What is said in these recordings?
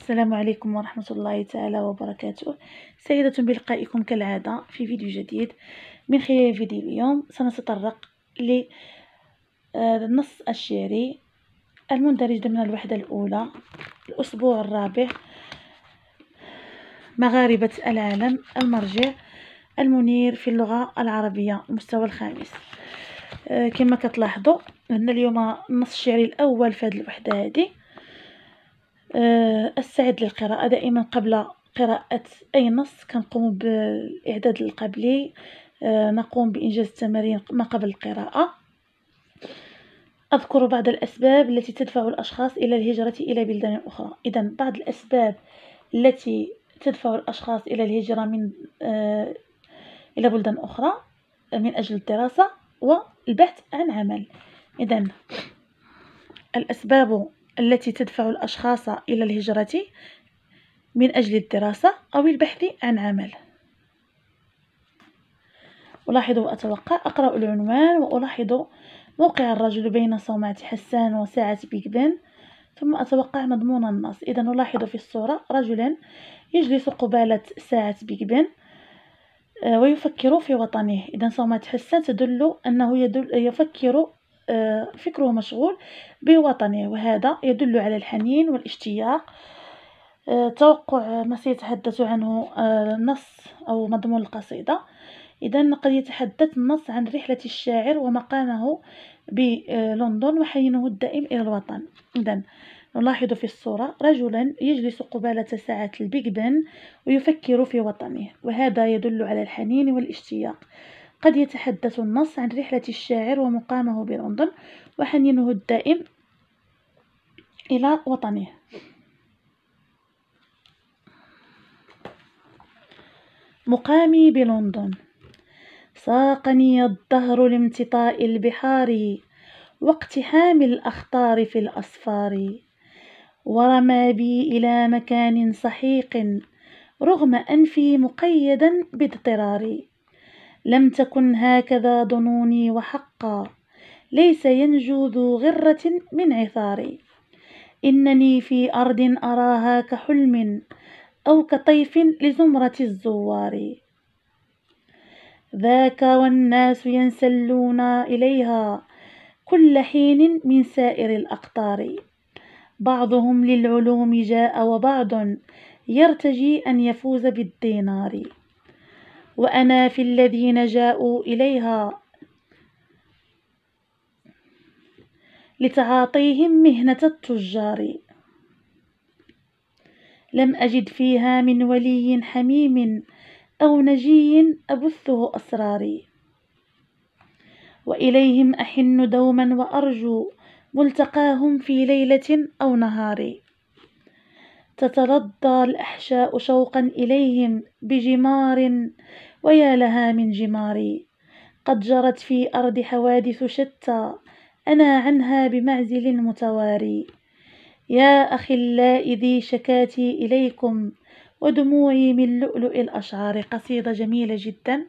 السلام عليكم ورحمة الله تعالى وبركاته سعيدة بلقائكم كالعادة في فيديو جديد من خلال فيديو اليوم سنتطرق للنص آه، الشعري المندرج ضمن الوحدة الأولى الأسبوع الرابع مغاربة العالم المرجع المنير في اللغة العربية المستوى الخامس آه، كما كتلاحظوا هنا اليوم النص الشعري الأول في هذه الوحدة هذه أستعد آه، للقراءة دائما قبل قراءة أي نص كنقوم بالإعداد القبلي آه، نقوم بإنجاز التمارين ما قبل القراءة أذكر بعض الأسباب التي تدفع الأشخاص إلى الهجرة إلى بلدان أخرى إذا بعض الأسباب التي تدفع الأشخاص إلى الهجرة من آه، إلى بلدان أخرى من أجل الدراسة والبحث عن عمل إذا الأسباب التي تدفع الأشخاص إلى الهجرة من أجل الدراسة أو البحث عن عمل ألاحظ وأتوقع أقرأ العنوان وألاحظ موقع الرجل بين صومعة حسان وساعة بيج بن ثم أتوقع مضمون النص إذا نلاحظ في الصورة رجلا يجلس قبالة ساعة بيج بن آه، ويفكر في وطنه إذا صومعة حسان تدل أنه يدل يفكر آه، فكره مشغول بوطنه وهذا يدل على الحنين والاشتياق آه، توقع ما سيتحدث عنه النص آه، أو مضمون القصيدة إذا قد يتحدث النص عن رحلة الشاعر ومقامه بلندن وحنينه الدائم إلى الوطن إذا نلاحظ في الصورة رجلا يجلس قبالة ساعة البيج بن ويفكر في وطنه وهذا يدل على الحنين والاشتياق قد يتحدث النص عن رحلة الشاعر ومقامه بلندن وحنينه الدائم إلى وطنه مقامي بلندن ساقني الدهر لامتطاء البحار واقتحام الأخطار في الأصفار ورمى بي إلى مكان سحيق رغم أنفي مقيدا باضطراري لم تكن هكذا ظنوني وحقا ليس ينجو ذو غرة من عثاري إنني في أرض أراها كحلم أو كطيف لزمرة الزوار ذاك والناس ينسلون إليها كل حين من سائر الأقطار بعضهم للعلوم جاء وبعض يرتجي أن يفوز بالدينار وأنا في الذين جاءوا إليها لتعاطيهم مهنة التجار لم أجد فيها من ولي حميم أو نجي أبثه أسراري وإليهم أحن دوما وأرجو ملتقاهم في ليلة أو نهار تترضى الأحشاء شوقا إليهم بجمار ويا لها من جماري قد جرت في أرض حوادث شتى أنا عنها بمعزل متواري يا أخلاء ذي شكاتي إليكم ودموعي من لؤلؤ الأشعار قصيدة جميلة جدا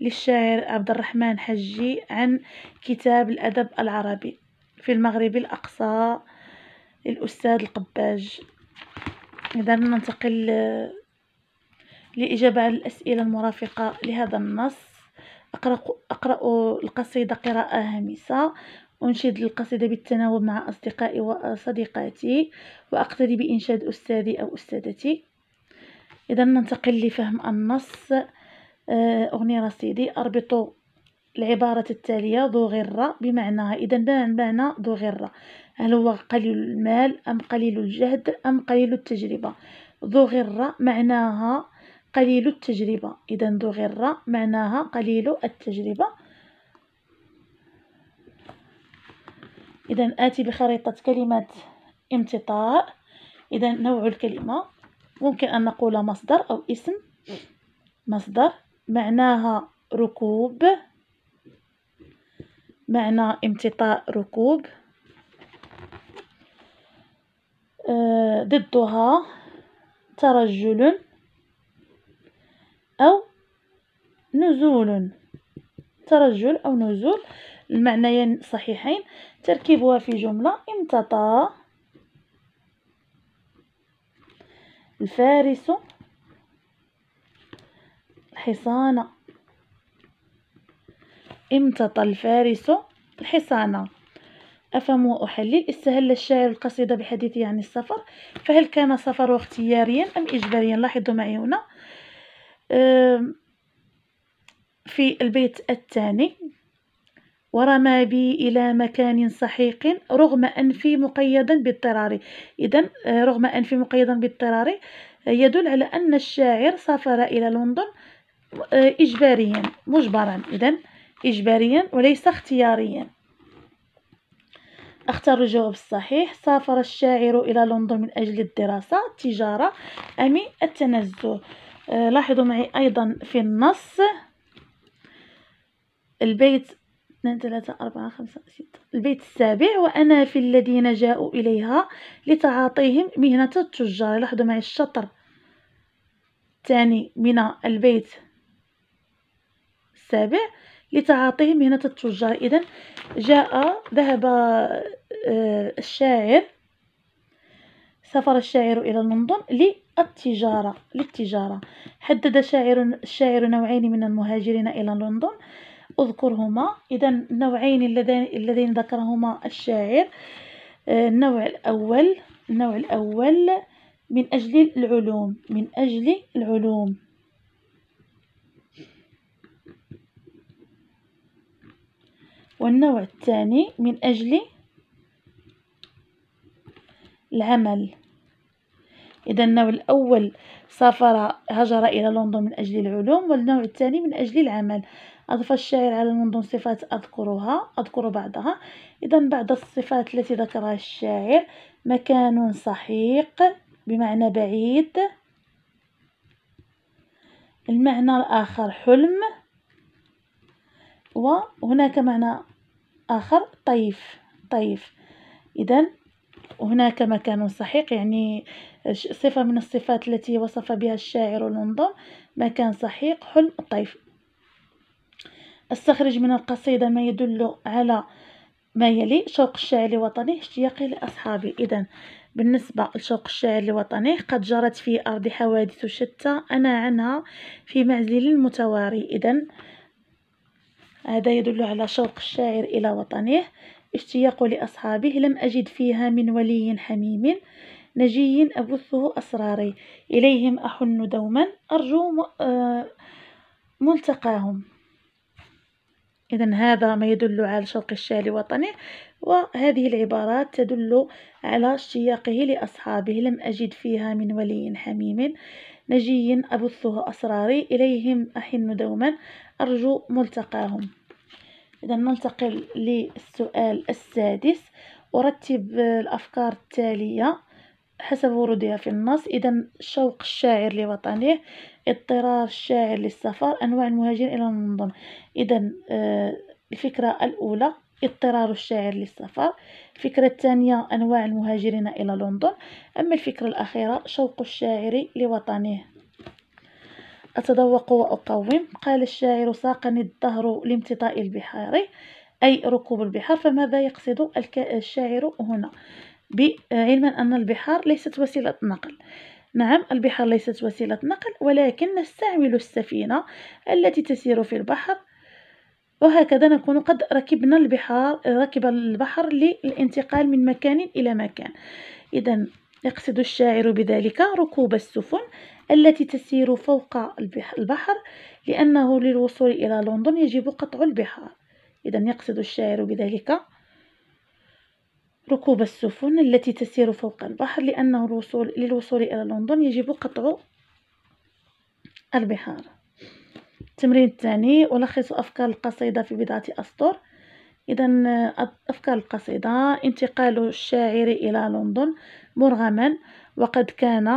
للشاعر عبد الرحمن حجي عن كتاب الأدب العربي في المغرب الأقصى للأستاذ القباج إذا ننتقل لإجابة على الأسئلة المرافقة لهذا النص أقرأ, أقرأ القصيدة قراءة هامسة أنشد القصيدة بالتناوب مع أصدقائي وصديقاتي وأقتدي بإنشاد أستاذي أو أستاذتي إذا ننتقل لفهم النص آه، أغنية رصيدي أربط العبارة التالية ذو غرة بمعناها إذا معنى ذو غرة هل هو قليل المال أم قليل الجهد أم قليل التجربة ذو غرة معناها قليل التجربة إذا ذو غرة معناها قليل التجربة إذا آتي بخريطة كلمة امتطاء إذا نوع الكلمة ممكن أن نقول مصدر أو اسم مصدر معناها ركوب معنى امتطاء ركوب آه، ضدها ترجل أو نزول ترجل أو نزول المعنيين صحيحين تركيبها في جملة امتطى الفارس الحصان امتطى الفارس الحصانة أفهم وأحلل استهل الشاعر القصيدة بحديثه عن يعني السفر فهل كان سفره اختياريا أم إجباريا لاحظوا معي هنا في البيت الثاني ورمى بي إلى مكان سحيق رغم أنفي مقيدا باضطراري إذا أه، رغم أنفي مقيدا باضطراري أه، يدل على أن الشاعر سافر إلى لندن أه، إجباريا مجبرا إذا إجباريا وليس اختياريا أختار الجواب الصحيح سافر الشاعر إلى لندن من أجل الدراسة التجارة أم التنزه آه لاحظوا معي أيضا في النص البيت 2 3 4 5 6 البيت السابع وأنا في الذين جاءوا إليها لتعاطيهم مهنة التجار لاحظوا معي الشطر الثاني من البيت السابع لتعاطيه مهنة التجار إذا جاء ذهب آه، الشاعر سافر الشاعر إلى لندن للتجارة للتجارة حدد شاعر الشاعر نوعين من المهاجرين إلى لندن أذكرهما إذا النوعين اللذين اللذين ذكرهما الشاعر آه، النوع الأول النوع الأول من أجل العلوم من أجل العلوم والنوع الثاني من أجل العمل إذا النوع الأول سافر هجر إلى لندن من أجل العلوم والنوع الثاني من أجل العمل أضف الشاعر على لندن صفات أذكرها أذكر بعضها إذا بعض الصفات التي ذكرها الشاعر مكان سحيق بمعنى بعيد المعنى الآخر حلم وهناك معنى الآخر طيف طيف إذا هناك مكان صحيح يعني صفة من الصفات التي وصف بها الشاعر المنظم مكان صحيح حلم طيف استخرج من القصيدة ما يدل على ما يلي شوق الشاعر لوطنه اشتياقي لأصحابي إذا بالنسبة لشوق الشاعر لوطنه قد جرت في أرض حوادث شتى أنا عنها في معزل متواري إذا هذا يدل على شوق الشاعر إلى وطنه اشتياق لأصحابه لم أجد فيها من ولي حميم نجي أبثه أسراري إليهم أحن دوما أرجو آه، ملتقاهم إذا هذا ما يدل على شوق الشاعر لوطنه وهذه العبارات تدل على اشتياقه لأصحابه لم أجد فيها من ولي حميم نجي أبثه أسراري إليهم أحن دوما أرجو ملتقاهم إذا ننتقل للسؤال السادس أرتب الأفكار التالية حسب ورودها في النص إذا شوق الشاعر لوطنه اضطرار الشاعر للسفر أنواع المهاجرين إلى لندن إذا آه، الفكرة الأولى اضطرار الشاعر للسفر الفكرة الثانية أنواع المهاجرين إلى لندن أما الفكرة الأخيرة شوق الشاعر لوطنه أتذوق وأقوم قال الشاعر ساقني الدهر لامتطاء البحار أي ركوب البحار فماذا يقصد الشاعر هنا علما أن البحار ليست وسيلة نقل نعم البحار ليست وسيلة نقل ولكن نستعمل السفينة التي تسير في البحر وهكذا نكون قد ركبنا البحار ركب البحر للانتقال من مكان إلى مكان إذا يقصد الشاعر بذلك ركوب السفن التي تسير فوق البحر لأنه للوصول إلى لندن يجب قطع البحار إذا يقصد الشاعر بذلك ركوب السفن التي تسير فوق البحر لأنه الوصول للوصول إلى لندن يجب قطع البحار التمرين الثاني ألخص أفكار القصيدة في بضعة أسطر إذا أفكار القصيدة انتقال الشاعر إلى لندن مرغما وقد كان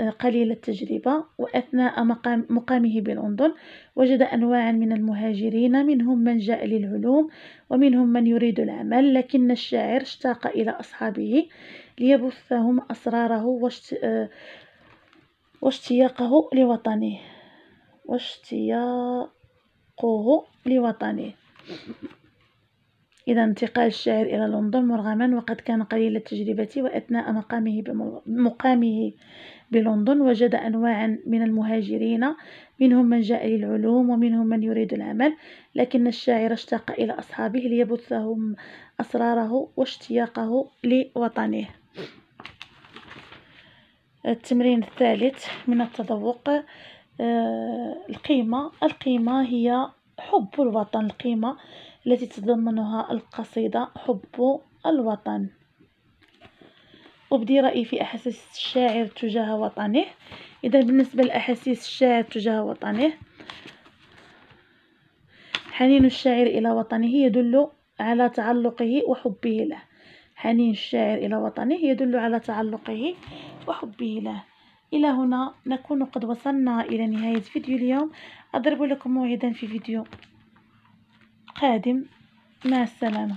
آه، قليل التجربة وأثناء مقام مقامه بلندن وجد أنواعا من المهاجرين منهم من جاء للعلوم ومنهم من يريد العمل لكن الشاعر اشتاق إلى أصحابه ليبثهم أسراره آه، واشتياقه لوطنه واشتياقه لوطنه إذا انتقال الشاعر إلى لندن مرغما وقد كان قليل التجربة وأثناء مقامه مقامه بلندن وجد أنواعا من المهاجرين منهم من جاء للعلوم ومنهم من يريد العمل لكن الشاعر اشتاق إلى أصحابه ليبثهم أسراره واشتياقه لوطنه التمرين الثالث من التذوق آه، القيمة القيمة هي حب الوطن القيمة التي تتضمنها القصيدة حب الوطن أبدي رأيي في أحاسيس الشاعر تجاه وطنه إذا بالنسبة لأحاسيس الشاعر تجاه وطنه حنين الشاعر إلى وطنه يدل على تعلقه وحبه له حنين الشاعر إلى وطنه يدل على تعلقه وحبه له إلى هنا نكون قد وصلنا إلى نهاية فيديو اليوم أضرب لكم موعدا في فيديو قادم مع السلامة